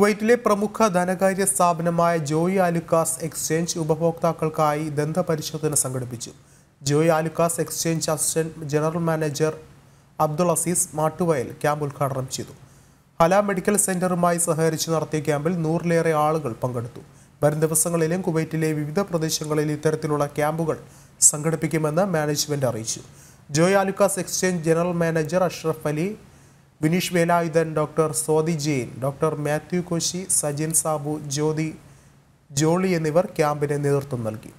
കുവൈറ്റിലെ പ്രമുഖ ധനകാര്യ സ്ഥാപനമായ ജോയി ആലുക്കാസ് എക്സ്ചേഞ്ച് ഉപഭോക്താക്കൾക്കായി ദന്തപരിശോധന സംഘടിപ്പിച്ചു Joy Alukkas exchange assistant general manager Abdul Aziz Mattuvayal camp ഉദ്ഘാടനം ചെയ്തു ഹല മെഡിക്കൽ സെന്ററുമായി സഹകരിച്ച് നടത്തിയ ക്യാമ്പിൽ നൂറിലേറെ ആളുകൾ പങ്കെടുത്തു വരും ദിവസങ്ങളിലും കുവൈറ്റിലെ വിവിധ പ്രദേശങ്ങളിൽ ഇത്തരത്തിലുള്ള ക്യാമ്പുകൾ സംഘടിപ്പിക്കുമെന്ന് മാനേജ്മെന്റ് അറിയിച്ചു Joy Alukkas exchange general manager Ashraf Ali Bineesh Velayudhan doctor Swathi Jain doctor Mathew Koshy Sajin Sabu Jyothi Jolly എന്നിവർ ക്യാമ്പിന് നേതൃത്വം നൽകി